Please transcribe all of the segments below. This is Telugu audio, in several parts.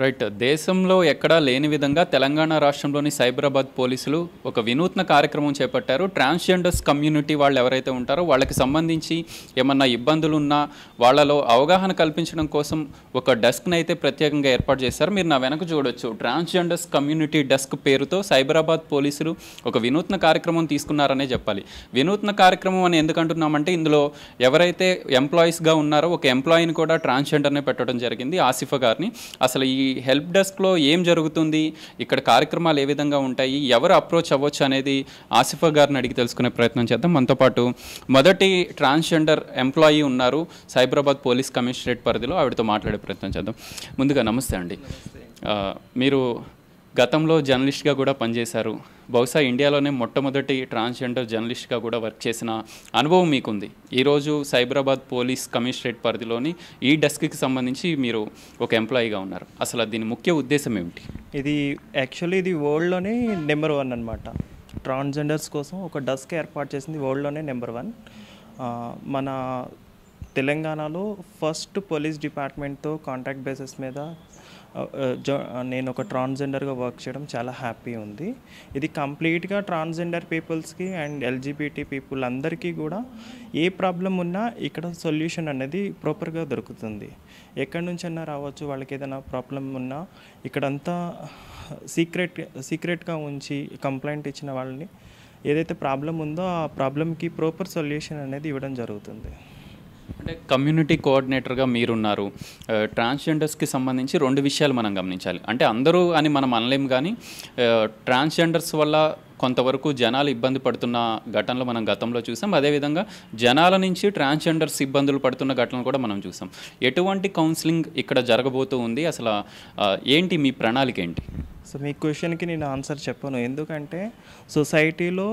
రైట్ దేశంలో ఎక్కడా లేని విధంగా తెలంగాణ రాష్ట్రంలోని సైబరాబాద్ పోలీసులు ఒక వినూత్న కార్యక్రమం చేపట్టారు ట్రాన్స్జెండర్స్ కమ్యూనిటీ వాళ్ళు ఎవరైతే ఉంటారో వాళ్ళకి సంబంధించి ఏమన్నా ఇబ్బందులు ఉన్నా వాళ్ళలో అవగాహన కల్పించడం కోసం ఒక డెస్క్ని అయితే ప్రత్యేకంగా ఏర్పాటు చేశారు మీరు నా వెనక చూడొచ్చు ట్రాన్స్జెండర్స్ కమ్యూనిటీ డెస్క్ పేరుతో సైబరాబాద్ పోలీసులు ఒక వినూత్న కార్యక్రమం తీసుకున్నారనే చెప్పాలి వినూత్న కార్యక్రమం అని ఎందుకంటున్నామంటే ఇందులో ఎవరైతే ఎంప్లాయీస్గా ఉన్నారో ఒక ఎంప్లాయీని కూడా ట్రాన్స్జెండర్నే పెట్టడం జరిగింది ఆసిఫ గారిని అసలు ఈ హెల్ప్ డెస్క్లో ఏం జరుగుతుంది ఇక్కడ కార్యక్రమాలు ఏ విధంగా ఉంటాయి ఎవరు అప్రోచ్ అవ్వచ్చు అనేది ఆసిఫా గారిని అడిగి తెలుసుకునే ప్రయత్నం చేద్దాం మనతో పాటు మొదటి ట్రాన్స్జెండర్ ఎంప్లాయీ ఉన్నారు సైబరాబాద్ పోలీస్ కమిషనరేట్ పరిధిలో ఆవిడతో మాట్లాడే ప్రయత్నం చేద్దాం ముందుగా నమస్తే అండి మీరు గతంలో జర్నలిస్ట్గా కూడా పనిచేశారు బహుశా ఇండియాలోనే మొట్టమొదటి ట్రాన్స్జెండర్ జర్నలిస్ట్గా కూడా వర్క్ చేసిన అనుభవం మీకుంది ఈరోజు సైబరాబాద్ పోలీస్ కమిషనరేట్ పరిధిలోని ఈ డెస్క్కి సంబంధించి మీరు ఒక ఎంప్లాయీగా ఉన్నారు అసలు దీని ముఖ్య ఉద్దేశం ఏమిటి ఇది యాక్చువల్లీ ఇది వరల్డ్లోనే నెంబర్ వన్ అనమాట ట్రాన్స్జెండర్స్ కోసం ఒక డస్క్ ఏర్పాటు చేసింది వరల్డ్లోనే నెంబర్ వన్ మన తెలంగాణలో ఫస్ట్ పోలీస్ డిపార్ట్మెంట్తో కాంటాక్ట్ బేసిస్ మీద నేను ఒక ట్రాన్స్జెండర్గా వర్క్ చేయడం చాలా హ్యాపీ ఉంది ఇది కంప్లీట్గా ట్రాన్స్జెండర్ పీపుల్స్కి అండ్ ఎల్జీబీటీ పీపుల్ అందరికీ కూడా ఏ ప్రాబ్లం ఉన్నా ఇక్కడ సొల్యూషన్ అనేది ప్రాపర్గా దొరుకుతుంది ఎక్కడి నుంచైనా రావచ్చు వాళ్ళకి ఏదైనా ప్రాబ్లం ఉన్నా ఇక్కడంతా సీక్రెట్ సీక్రెట్గా ఉంచి కంప్లైంట్ ఇచ్చిన వాళ్ళని ఏదైతే ప్రాబ్లం ఉందో ఆ ప్రాబ్లంకి ప్రాపర్ సొల్యూషన్ అనేది ఇవ్వడం జరుగుతుంది అంటే కమ్యూనిటీ కోఆర్డినేటర్గా మీరున్నారు ట్రాన్స్జెండర్స్కి సంబంధించి రెండు విషయాలు మనం గమనించాలి అంటే అందరూ అని మనం అనలేము కానీ ట్రాన్స్జెండర్స్ వల్ల కొంతవరకు జనాలు ఇబ్బంది పడుతున్న ఘటనలు మనం గతంలో చూసాం అదేవిధంగా జనాల నుంచి ట్రాన్స్జెండర్స్ ఇబ్బందులు పడుతున్న ఘటనలు కూడా మనం చూసాం ఎటువంటి కౌన్సిలింగ్ ఇక్కడ జరగబోతూ ఉంది అసలు ఏంటి మీ ప్రణాళిక ఏంటి సో మీ క్వశ్చన్కి నేను ఆన్సర్ చెప్పను ఎందుకంటే సొసైటీలో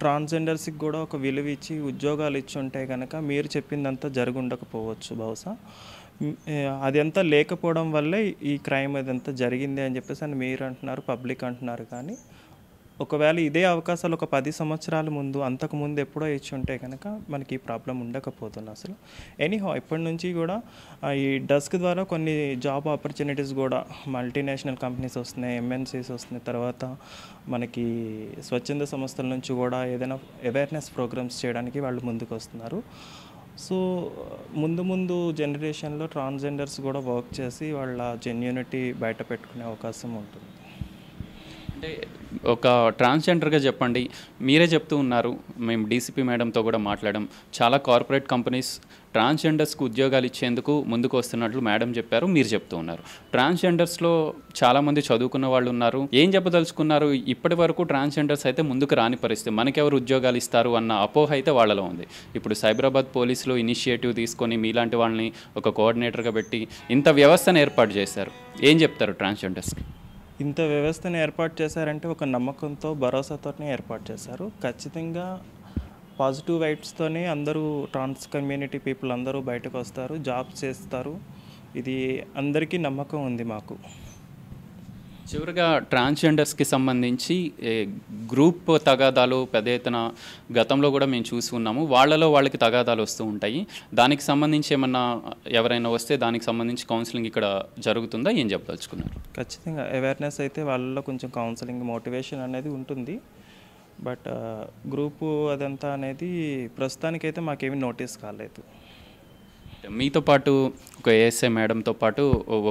ట్రాన్స్జెండర్స్కి కూడా ఒక విలువ ఇచ్చి ఉద్యోగాలు ఇచ్చి ఉంటే కనుక మీరు చెప్పిందంతా జరుగుండకపోవచ్చు బహుశా అదంతా లేకపోవడం వల్లే ఈ క్రైమ్ అదంతా జరిగింది అని చెప్పేసి అని మీరు అంటున్నారు పబ్లిక్ అంటున్నారు కానీ ఒకవేళ ఇదే అవకాశాలు ఒక పది సంవత్సరాల ముందు అంతకు ముందు ఎప్పుడో ఇచ్చి ఉంటే కనుక మనకి ఈ ప్రాబ్లం ఉండకపోతుంది అసలు ఎనీహో ఇప్పటి నుంచి కూడా ఈ డస్క్ ద్వారా కొన్ని జాబ్ ఆపర్చునిటీస్ కూడా మల్టీనేషనల్ కంపెనీస్ వస్తున్నాయి ఎంఎన్సీస్ వస్తున్నాయి తర్వాత మనకి స్వచ్ఛంద సంస్థల నుంచి కూడా ఏదైనా అవేర్నెస్ ప్రోగ్రామ్స్ చేయడానికి వాళ్ళు ముందుకు వస్తున్నారు సో ముందు ముందు జనరేషన్లో ట్రాన్స్జెండర్స్ కూడా వర్క్ చేసి వాళ్ళ జెన్యూనిటీ బయట పెట్టుకునే అవకాశం ఉంటుంది అంటే ఒక ట్రాన్స్జెండర్గా చెప్పండి మీరే చెప్తూ ఉన్నారు మేము డీసీపీ మేడంతో కూడా మాట్లాడడం చాలా కార్పొరేట్ కంపెనీస్ ట్రాన్స్జెండర్స్కి ఉద్యోగాలు ఇచ్చేందుకు ముందుకు వస్తున్నట్లు మేడం చెప్పారు మీరు చెప్తూ ఉన్నారు ట్రాన్స్జెండర్స్లో చాలామంది చదువుకున్న వాళ్ళు ఉన్నారు ఏం చెప్పదలుచుకున్నారు ఇప్పటి వరకు ట్రాన్స్జెండర్స్ అయితే ముందుకు రాని పరిస్థితి మనకెవరు ఉద్యోగాలు ఇస్తారు అన్న అపోహ అయితే వాళ్ళలో ఉంది ఇప్పుడు సైబరాబాద్ పోలీసులు ఇనిషియేటివ్ తీసుకొని మీలాంటి వాళ్ళని ఒక కోఆర్డినేటర్గా పెట్టి ఇంత వ్యవస్థను ఏర్పాటు చేశారు ఏం చెప్తారు ట్రాన్స్జెండర్స్కి ఇంత వ్యవస్థను ఏర్పాటు చేశారంటే ఒక నమ్మకంతో భరోసాతోనే ఏర్పాటు చేశారు ఖచ్చితంగా పాజిటివ్ వైబ్స్తోనే అందరూ ట్రాన్స్ కమ్యూనిటీ పీపుల్ అందరూ బయటకు వస్తారు జాబ్స్ చేస్తారు ఇది అందరికీ నమ్మకం ఉంది మాకు చివరిగా ట్రాన్స్జెండర్స్కి సంబంధించి గ్రూప్ తగాదాలు పెద్ద ఎత్తున గతంలో కూడా మేము చూసి ఉన్నాము వాళ్ళలో వాళ్ళకి తగాదాలు వస్తూ ఉంటాయి దానికి సంబంధించి ఏమన్నా ఎవరైనా వస్తే దానికి సంబంధించి కౌన్సిలింగ్ ఇక్కడ జరుగుతుందా ఏం చెప్పదలుచుకున్నారు ఖచ్చితంగా అవేర్నెస్ అయితే వాళ్ళలో కొంచెం కౌన్సిలింగ్ మోటివేషన్ అనేది ఉంటుంది బట్ గ్రూపు అదంతా అనేది ప్రస్తుతానికైతే మాకేమీ నోటీస్ కాలేదు మీతో పాటు ఒక ఏఎస్ఐ మేడంతో పాటు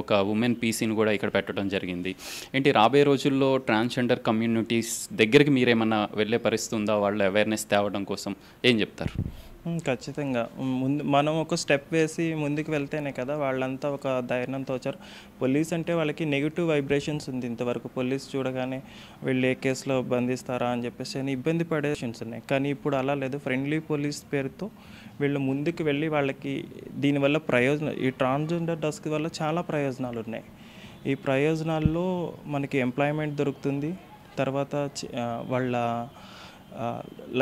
ఒక ఉమెన్ పీసీని కూడా ఇక్కడ పెట్టడం జరిగింది ఏంటి రాబోయే రోజుల్లో ట్రాన్స్జెండర్ కమ్యూనిటీస్ దగ్గరికి మీరేమన్నా వెళ్ళే పరిస్థితి ఉందా వాళ్ళ అవేర్నెస్ తేవడం కోసం ఏం చెప్తారు ఖచ్చితంగా ముందు మనం ఒక స్టెప్ వేసి ముందుకు వెళ్తేనే కదా వాళ్ళంతా ఒక ధైర్యంతో వచ్చారు పోలీస్ అంటే వాళ్ళకి నెగిటివ్ వైబ్రేషన్స్ ఉంది ఇంతవరకు పోలీస్ చూడగానే వీళ్ళు ఏ కేసులో బంధిస్తారా అని చెప్పేసి అని ఇబ్బంది పడే ఉన్నాయి కానీ ఇప్పుడు అలా లేదు ఫ్రెండ్లీ పోలీస్ పేరుతో వీళ్ళు ముందుకు వెళ్ళి వాళ్ళకి దీనివల్ల ప్రయోజనం ఈ ట్రాన్స్జెండర్ డస్క్ వల్ల చాలా ప్రయోజనాలు ఉన్నాయి ఈ ప్రయోజనాల్లో మనకి ఎంప్లాయ్మెంట్ దొరుకుతుంది తర్వాత వాళ్ళ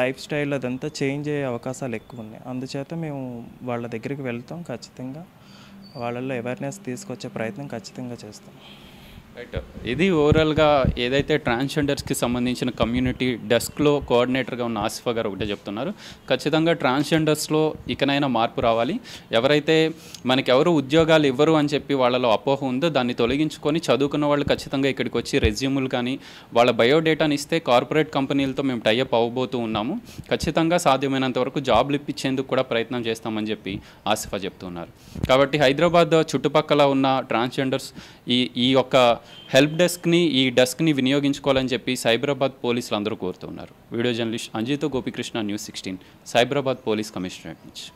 లైఫ్ స్టైల్ అదంతా చేంజ్ అయ్యే అవకాశాలు ఎక్కువ ఉన్నాయి అందుచేత మేము వాళ్ళ దగ్గరికి వెళ్తాం ఖచ్చితంగా వాళ్ళల్లో అవేర్నెస్ తీసుకొచ్చే ప్రయత్నం ఖచ్చితంగా చేస్తాం రైట్ ఇది ఓవరాల్గా ఏదైతే ట్రాన్స్జెండర్స్కి సంబంధించిన కమ్యూనిటీ డెస్క్లో కోఆర్డినేటర్గా ఉన్న ఆసిఫా గారు ఒకటే చెప్తున్నారు ఖచ్చితంగా ట్రాన్స్జెండర్స్లో ఇకనైనా మార్పు రావాలి ఎవరైతే మనకి ఎవరు ఉద్యోగాలు ఇవ్వరు అని చెప్పి వాళ్ళలో అపోహ ఉందో దాన్ని తొలగించుకొని చదువుకున్న వాళ్ళు ఖచ్చితంగా ఇక్కడికి వచ్చి రెజ్యూములు కానీ వాళ్ళ బయోడేటాని ఇస్తే కార్పొరేట్ కంపెనీలతో మేము టైఅప్ అవ్వబోతూ ఉన్నాము ఖచ్చితంగా సాధ్యమైనంత వరకు జాబ్లు ఇప్పించేందుకు కూడా ప్రయత్నం చేస్తామని చెప్పి ఆసిఫా చెప్తున్నారు కాబట్టి హైదరాబాద్ చుట్టుపక్కల ఉన్న ట్రాన్స్జెండర్స్ ఈ ఈ యొక్క హెల్ప్ డెస్క్ని ఈ డెస్క్ని వినియోగించుకోవాలని చెప్పి సైబరాబాద్ పోలీసులు అందరూ కోరుతున్నారు video journalist Anjitha Gopikrishna news sixteen Cyberabad police commissionerate నుంచి